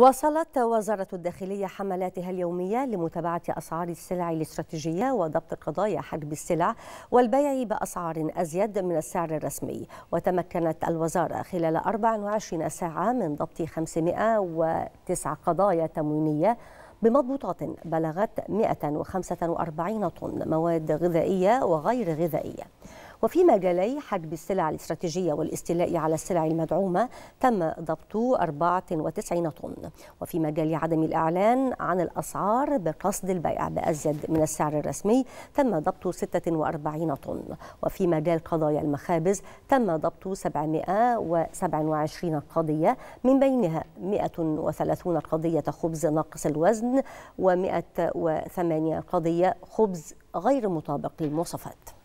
واصلت وزارة الداخلية حملاتها اليومية لمتابعة أسعار السلع الاستراتيجية وضبط قضايا حجب السلع والبيع بأسعار أزيد من السعر الرسمي وتمكنت الوزارة خلال 24 ساعة من ضبط 509 قضايا تموينية بمضبوطات بلغت 145 طن مواد غذائية وغير غذائية وفي مجالي حجب السلع الاستراتيجية والاستيلاء على السلع المدعومة تم ضبط 94 طن وفي مجال عدم الإعلان عن الأسعار بقصد البيع بأزيد من السعر الرسمي تم ضبط 46 طن وفي مجال قضايا المخابز تم ضبط 727 قضية من بينها 130 قضية خبز ناقص الوزن و108 قضية خبز غير مطابق للمواصفات